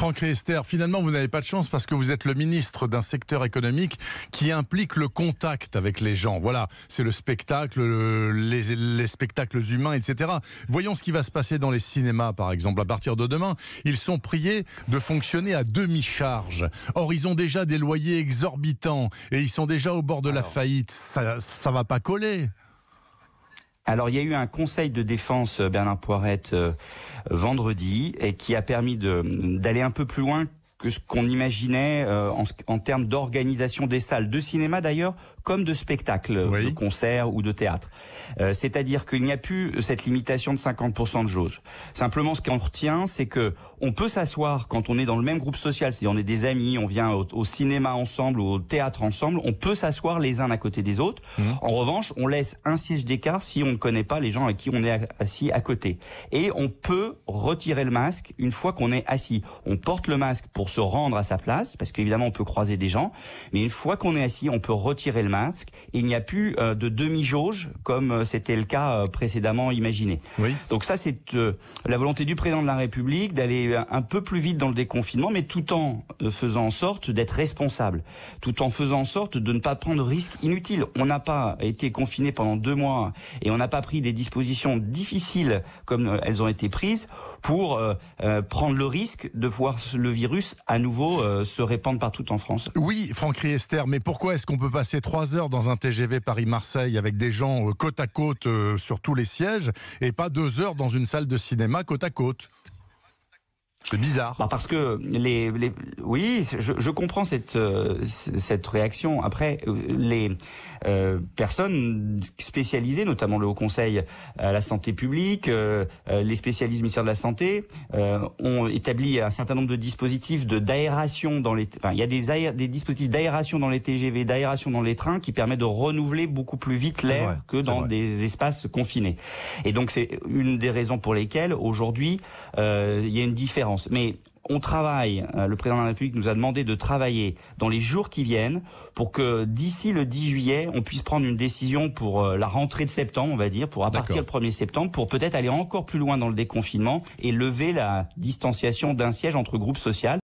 Franck Riester, finalement, vous n'avez pas de chance parce que vous êtes le ministre d'un secteur économique qui implique le contact avec les gens. Voilà, c'est le spectacle, les, spectacles humains, etc. Voyons ce qui va se passer dans les cinémas, par exemple. À partir de demain, ils sont priés de fonctionner à demi-charge. Or, ils ont déjà des loyers exorbitants et ils sont déjà au bord de la faillite. Ça ne va pas coller. Alors il y a eu un conseil de défense euh, Bernard Poirette euh, vendredi et qui a permis d'aller un peu plus loin que ce qu'on imaginait euh, en, en, termes d'organisation des salles de cinéma d'ailleurs comme de spectacles, euh, de concerts ou de théâtre. Euh, c'est-à-dire qu'il n'y a plus cette limitation de 50% de jauge. Simplement, ce qu'on retient, c'est que on peut s'asseoir quand on est dans le même groupe social, si on est des amis, on vient au, cinéma ensemble ou au théâtre ensemble, on peut s'asseoir les uns à côté des autres. Mmh. En revanche, on laisse un siège d'écart si on ne connaît pas les gens à qui on est assis à côté. Et on peut retirer le masque une fois qu'on est assis. On porte le masque pour se rendre à sa place, parce qu'évidemment on peut croiser des gens, mais une fois qu'on est assis, on peut retirer le masque il n'y a plus euh, de demi-jauge comme euh, c'était le cas euh, précédemment imaginé. Oui. Donc ça c'est la volonté du président de la République d'aller un peu plus vite dans le déconfinement, mais tout en faisant en sorte d'être responsable, tout en faisant en sorte de ne pas prendre de risques inutiles. On n'a pas été confiné pendant deux mois et on n'a pas pris des dispositions difficiles comme elles ont été prises pour euh, euh, prendre le risque de voir le virus à nouveau euh, se répandre partout en France. Oui, Franck Riester, mais pourquoi est-ce qu'on peut passer trois heures dans un TGV Paris-Marseille avec des gens côte à côte sur tous les sièges et pas deux heures dans une salle de cinéma côte à côte c'est bizarre. Bah, parce que les, oui, je, comprends cette euh, cette réaction. Après, les euh, personnes spécialisées, notamment le Haut Conseil à la santé publique, euh, les spécialistes du ministère de la santé, ont établi un certain nombre de dispositifs de d'aération dans les. Enfin, il y a des des dispositifs d'aération dans les TGV, d'aération dans les trains, qui permettent de renouveler beaucoup plus vite l'air que dans des espaces confinés. Et donc c'est une des raisons pour lesquelles aujourd'hui il y a une différence mais on travaille, euh, le président de la République nous a demandé de travailler dans les jours qui viennent pour que d'ici le 10 juillet, on puisse prendre une décision pour euh, la rentrée de septembre, on va dire, pour à partir du 1er septembre, pour peut-être aller encore plus loin dans le déconfinement et lever la distanciation d'un siège entre groupes sociaux.